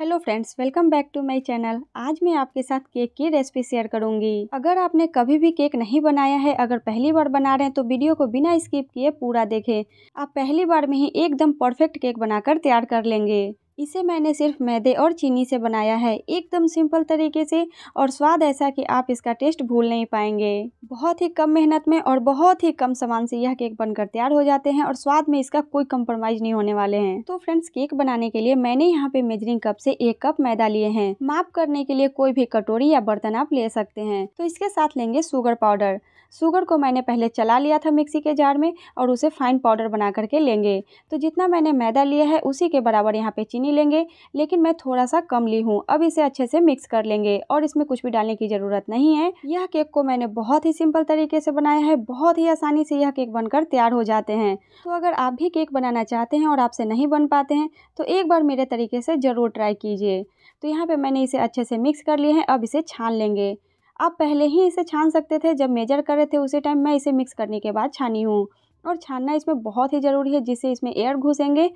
hello friends welcome back to my channel आज मैं आपके साथ केक की रेसिपी शेयर करूंगी अगर आपने कभी भी केक नहीं बनाया है अगर पहली बार बना रहे हैं तो वीडियो को बिना स्किप किए पूरा देखें आप पहली बार में ही एकदम परफेक्ट केक बनाकर तैयार कर लेंगे इसे मैंने सिर्फ मैदे और चीनी से बनाया है एकदम सिंपल तरीके से और स्वाद ऐसा कि आप इसका टेस्ट भूल नहीं पाएंगे बहुत ही कम मेहनत में और बहुत ही कम सामान से यह केक बनकर तैयार हो जाते हैं और स्वाद में इसका कोई कम्प्रोमाइज नहीं होने वाले हैं तो फ्रेंड्स केक बनाने के लिए मैंने यहाँ पे मेजरिंग कप से एक कप मैदा लिए हैं माप करने के लिए कोई भी कटोरी या बर्तन आप ले सकते हैं तो इसके साथ लेंगे शुगर पाउडर शुगर को मैंने पहले चला लिया था मिक्सी के जार में और उसे फाइन पाउडर बना करके लेंगे तो जितना मैंने मैदा लिया है उसी के बराबर यहाँ पे चीनी लेंगे लेकिन मैं थोड़ा सा कम ली हूँ अब इसे अच्छे से मिक्स कर लेंगे और इसमें कुछ भी डालने की ज़रूरत नहीं है यह केक को मैंने बहुत ही सिंपल तरीके से बनाया है बहुत ही आसानी से यह केक बनकर तैयार हो जाते हैं तो अगर आप भी केक बनाना चाहते हैं और आपसे नहीं बन पाते हैं तो एक बार मेरे तरीके से ज़रूर ट्राई कीजिए तो यहाँ पर मैंने इसे अच्छे से मिक्स कर लिए हैं अब इसे छान लेंगे आप पहले ही इसे छान सकते थे जब मेजर कर रहे थे उसी टाइम मैं इसे मिक्स करने के बाद छानी हूँ और छानना इसमें बहुत ही ज़रूरी है जिससे इसमें एयर घुसेंगे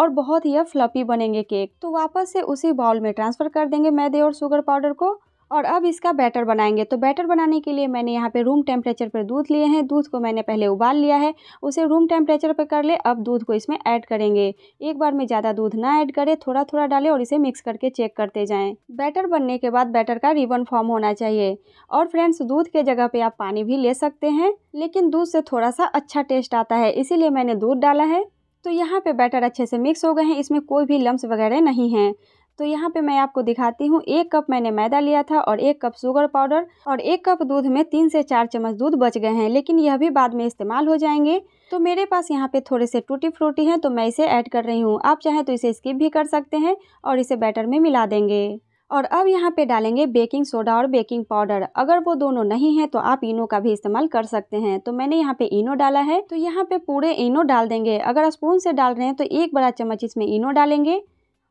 और बहुत ही फ्लपी बनेंगे केक तो वापस से उसी बाउल में ट्रांसफ़र कर देंगे मैदे और शुगर पाउडर को और अब इसका बैटर बनाएंगे तो बैटर बनाने के लिए मैंने यहाँ पे रूम टेम्परेचर पर दूध लिए हैं दूध को मैंने पहले उबाल लिया है उसे रूम टेम्परेचर पर कर ले अब दूध को इसमें ऐड करेंगे एक बार में ज़्यादा दूध ना ऐड करें थोड़ा थोड़ा डालें और इसे मिक्स करके चेक करते जाएँ बैटर बनने के बाद बैटर का रिबन फॉर्म होना चाहिए और फ्रेंड्स दूध के जगह पर आप पानी भी ले सकते हैं लेकिन दूध से थोड़ा सा अच्छा टेस्ट आता है इसीलिए मैंने दूध डाला है तो यहाँ पे बैटर अच्छे से मिक्स हो गए हैं इसमें कोई भी लम्स वगैरह नहीं हैं तो यहाँ पे मैं आपको दिखाती हूँ एक कप मैंने मैदा लिया था और एक कप शुगर पाउडर और एक कप दूध में तीन से चार चम्मच दूध बच गए हैं लेकिन यह भी बाद में इस्तेमाल हो जाएंगे तो मेरे पास यहाँ पे थोड़े से टूटी फ्रूटी हैं तो मैं इसे ऐड कर रही हूँ आप चाहें तो इसे स्किप भी कर सकते हैं और इसे बैटर में मिला देंगे और अब यहाँ पे डालेंगे बेकिंग सोडा और बेकिंग पाउडर अगर वो दोनों नहीं है तो आप इनो का भी इस्तेमाल कर सकते हैं तो मैंने यहाँ पे इनो डाला है तो यहाँ पे पूरे इनो डाल देंगे अगर स्पून से डाल रहे हैं तो एक बड़ा चम्मच इसमें इनो डालेंगे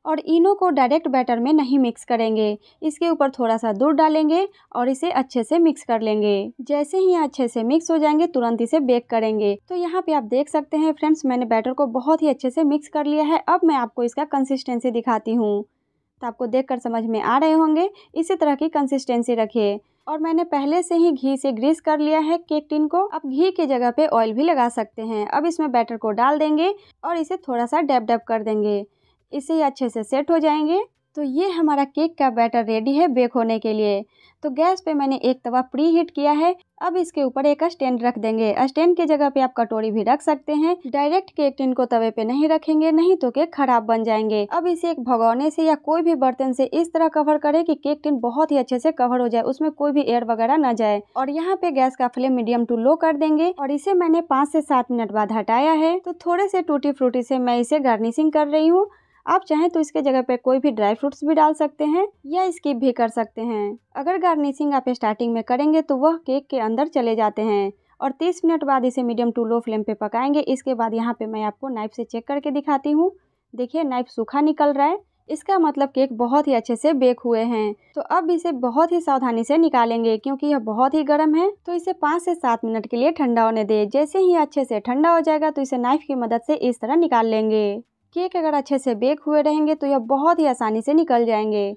और इनो को डायरेक्ट बैटर में नहीं मिक्स करेंगे इसके ऊपर थोड़ा सा दूध डालेंगे और इसे अच्छे से मिक्स कर लेंगे जैसे ही अच्छे से मिक्स हो जाएंगे तुरंत इसे बेक करेंगे तो यहाँ पे आप देख सकते हैं फ्रेंड्स मैंने बैटर को बहुत ही अच्छे से मिक्स कर लिया है अब मैं आपको इसका कंसिस्टेंसी दिखाती हूँ तो आपको देख समझ में आ रहे होंगे इसी तरह की कंसिस्टेंसी रखिए और मैंने पहले से ही घी से ग्रीस कर लिया है केक टिन को अब घी के जगह पे ऑयल भी लगा सकते हैं अब इसमें बैटर को डाल देंगे और इसे थोड़ा सा डैप डैप कर देंगे इसे अच्छे से सेट हो जाएंगे तो ये हमारा केक का बैटर रेडी है बेक होने के लिए तो गैस पे मैंने एक तवा प्री हीट किया है अब इसके ऊपर एक स्टैंड रख देंगे स्टैंड के जगह पे आप कटोरी भी रख सकते हैं डायरेक्ट केक टिन को तवे पे नहीं रखेंगे नहीं तो केक खराब बन जाएंगे अब इसे एक भगौने से या कोई भी बर्तन से इस तरह कवर करें कि केक टिन बहुत ही अच्छे से कवर हो जाए उसमें कोई भी एयर वगैरह ना जाए और यहाँ पे गैस का फ्लेम मीडियम टू लो कर देंगे और इसे मैंने पाँच से सात मिनट बाद हटाया है तो थोड़े से टूटी फ्रूटी से मैं इसे गार्निशिंग कर रही हूँ आप चाहें तो इसके जगह पर कोई भी ड्राई फ्रूट्स भी डाल सकते हैं या स्किप भी कर सकते हैं अगर गार्निशिंग आप स्टार्टिंग में करेंगे तो वह केक के अंदर चले जाते हैं और 30 मिनट बाद इसे मीडियम टू लो फ्लेम पे पकाएंगे इसके बाद यहाँ पे मैं आपको नाइफ से चेक करके दिखाती हूँ देखिए नाइफ सूखा निकल रहा है इसका मतलब केक बहुत ही अच्छे से बेक हुए हैं तो अब इसे बहुत ही सावधानी से निकालेंगे क्योंकि यह बहुत ही गर्म है तो इसे पाँच से सात मिनट के लिए ठंडा होने दे जैसे ही अच्छे से ठंडा हो जाएगा तो इसे नाइफ की मदद से इस तरह निकाल लेंगे केक अगर अच्छे से बेक हुए रहेंगे तो यह बहुत ही आसानी से निकल जाएंगे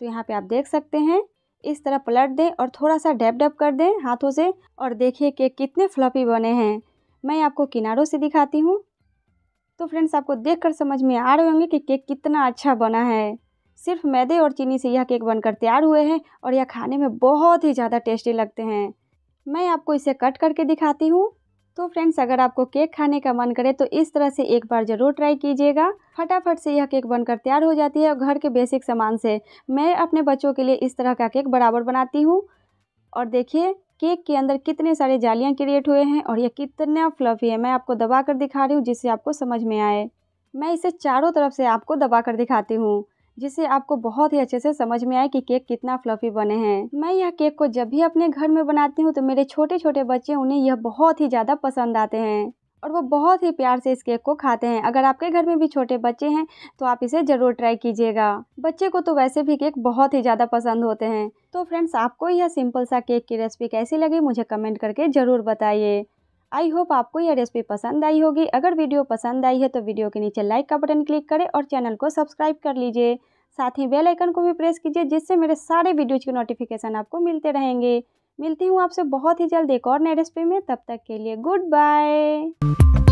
तो यहाँ पे आप देख सकते हैं इस तरह पलट दें और थोड़ा सा डैप डैप कर दें हाथों से और देखिए केक कितने फ्लफी बने हैं मैं आपको किनारों से दिखाती हूँ तो फ्रेंड्स आपको देख समझ में आ रहे होंगे कि केक कितना अच्छा बना है सिर्फ मैदे और चीनी से यह केक बनकर तैयार हुए हैं और यह खाने में बहुत ही ज़्यादा टेस्टी लगते हैं मैं आपको इसे कट करके दिखाती हूँ तो फ्रेंड्स अगर आपको केक खाने का मन करे तो इस तरह से एक बार ज़रूर ट्राई कीजिएगा फटाफट से यह केक बनकर तैयार हो जाती है और घर के बेसिक सामान से मैं अपने बच्चों के लिए इस तरह का केक बराबर बनाती हूँ और देखिए केक के अंदर कितने सारे जालियाँ क्रिएट हुए हैं और यह कितना फ्लफी है मैं आपको दबा कर दिखा रही हूँ जिससे आपको समझ में आए मैं इसे चारों तरफ से आपको दबा कर दिखाती हूँ जिससे आपको बहुत ही अच्छे से समझ में आए कि केक कितना फ्लफी बने हैं मैं यह केक को जब भी अपने घर में बनाती हूँ तो मेरे छोटे छोटे बच्चे उन्हें यह बहुत ही ज़्यादा पसंद आते हैं और वो बहुत ही प्यार से इस केक को खाते हैं अगर आपके घर में भी छोटे बच्चे हैं तो आप इसे ज़रूर ट्राई कीजिएगा बच्चे को तो वैसे भी केक बहुत ही ज़्यादा पसंद होते हैं तो फ्रेंड्स आपको यह सिंपल सा केक की रेसिपी कैसी लगी मुझे कमेंट करके ज़रूर बताइए आई होप आपको यह रेसिपी पसंद आई होगी अगर वीडियो पसंद आई है तो वीडियो के नीचे लाइक का बटन क्लिक करें और चैनल को सब्सक्राइब कर लीजिए साथ ही बेल आइकन को भी प्रेस कीजिए जिससे मेरे सारे वीडियोज़ के नोटिफिकेशन आपको मिलते रहेंगे मिलती हूँ आपसे बहुत ही जल्द एक और नई रेसिपी में तब तक के लिए गुड बाय